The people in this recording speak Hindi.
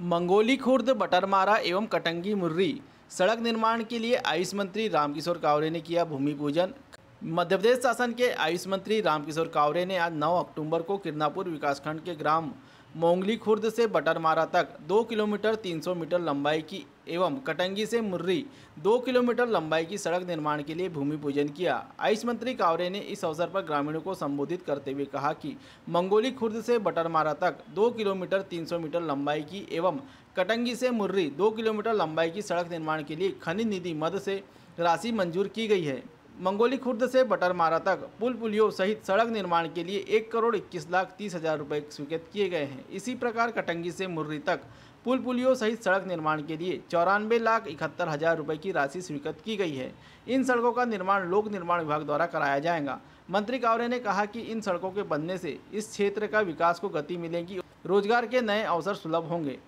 मंगोली खुर्द बटरमारा एवं कटंगी मुर्री सड़क निर्माण के लिए आयुष मंत्री रामकिशोर कावरे ने किया भूमि पूजन मध्य प्रदेश शासन के आयुष मंत्री रामकिशोर कावरे ने आज 9 अक्टूबर को किरनापुर विकासखंड के ग्राम मोंगली खुर्द से बटरमारा तक दो किलोमीटर 300 मीटर लंबाई की एवं कटंगी से मुर्री दो किलोमीटर लंबाई की सड़क निर्माण के लिए भूमि पूजन किया आयुष मंत्री कावरे ने इस अवसर पर ग्रामीणों को संबोधित करते हुए कहा कि मंगोली खुर्द से बटरमारा तक दो किलोमीटर 300 मीटर लंबाई की एवं कटंगी से मुर्री दो किलोमीटर लंबाई की सड़क निर्माण के लिए खनिज निधि मद से राशि मंजूर की गई है मंगोली खुर्द से बटरमारा तक पुल पुलियों सहित सड़क निर्माण के लिए एक करोड़ इक्कीस लाख तीस हजार रुपये स्वीकृत किए गए हैं इसी प्रकार कटंगी से मुर्री तक पुल पुलियों सहित सड़क निर्माण के लिए चौरानवे लाख इकहत्तर हजार रुपये की राशि स्वीकृत की गई है इन सड़कों का निर्माण लोक निर्माण विभाग द्वारा कराया जाएगा मंत्री कावरे ने कहा कि इन सड़कों के बनने से इस क्षेत्र का विकास को गति मिलेगी रोजगार के नए अवसर सुलभ होंगे